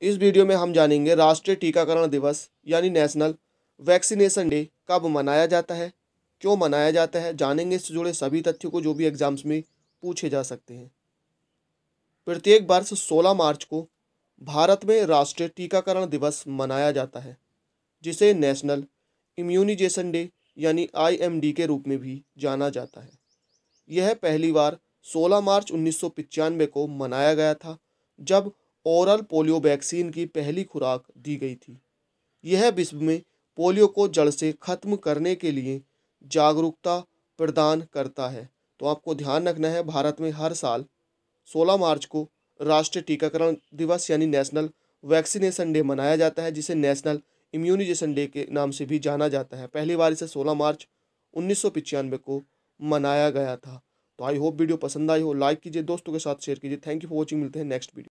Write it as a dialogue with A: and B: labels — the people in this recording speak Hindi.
A: इस वीडियो में हम जानेंगे राष्ट्रीय टीकाकरण दिवस यानी नेशनल वैक्सीनेशन डे कब मनाया जाता है क्यों मनाया जाता है जानेंगे इससे जुड़े सभी तथ्यों को जो भी एग्जाम्स में पूछे जा सकते हैं प्रत्येक वर्ष 16 मार्च को भारत में राष्ट्रीय टीकाकरण दिवस मनाया जाता है जिसे नेशनल इम्यूनिजेशन डे यानी आईएमडी के रूप में भी जाना जाता है यह पहली बार 16 मार्च उन्नीस को मनाया गया था जब ओरल पोलियो वैक्सीन की पहली खुराक दी गई थी यह विश्व में पोलियो को जड़ से खत्म करने के लिए जागरूकता प्रदान करता है तो आपको ध्यान रखना है भारत में हर साल 16 मार्च को राष्ट्रीय टीकाकरण दिवस यानी नेशनल वैक्सीनेशन डे मनाया जाता है जिसे नेशनल इम्यूनाइजेशन डे के नाम से भी जाना जाता है पहली बार इसे 16 मार्च उन्नीस को मनाया गया था तो आई होप वीडियो पसंद आई हो लाइक कीजिए दोस्तों के साथ शेयर कीजिए थैंक यू फॉर वॉचिंग मिलते हैं नेक्स्ट वीडियो